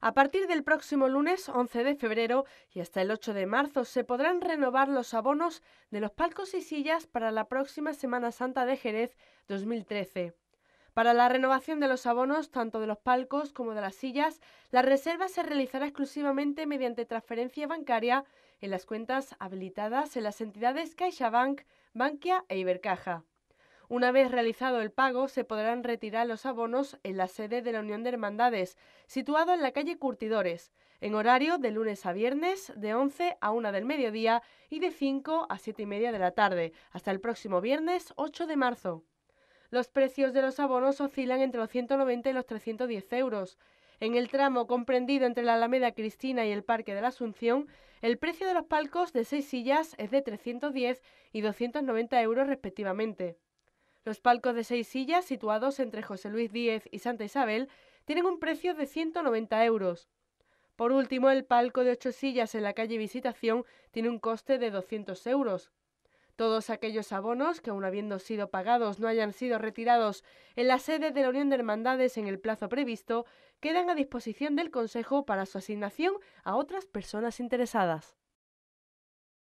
A partir del próximo lunes 11 de febrero y hasta el 8 de marzo se podrán renovar los abonos de los palcos y sillas para la próxima Semana Santa de Jerez 2013. Para la renovación de los abonos, tanto de los palcos como de las sillas, la reserva se realizará exclusivamente mediante transferencia bancaria en las cuentas habilitadas en las entidades CaixaBank, Bankia e Ibercaja. Una vez realizado el pago, se podrán retirar los abonos en la sede de la Unión de Hermandades, situado en la calle Curtidores, en horario de lunes a viernes, de 11 a 1 del mediodía y de 5 a 7 y media de la tarde, hasta el próximo viernes 8 de marzo. Los precios de los abonos oscilan entre los 190 y los 310 euros. En el tramo comprendido entre la Alameda Cristina y el Parque de la Asunción, el precio de los palcos de seis sillas es de 310 y 290 euros respectivamente. Los palcos de seis sillas, situados entre José Luis Díez y Santa Isabel, tienen un precio de 190 euros. Por último, el palco de ocho sillas en la calle Visitación tiene un coste de 200 euros. Todos aquellos abonos que, aun habiendo sido pagados, no hayan sido retirados en la sede de la Unión de Hermandades en el plazo previsto, quedan a disposición del Consejo para su asignación a otras personas interesadas.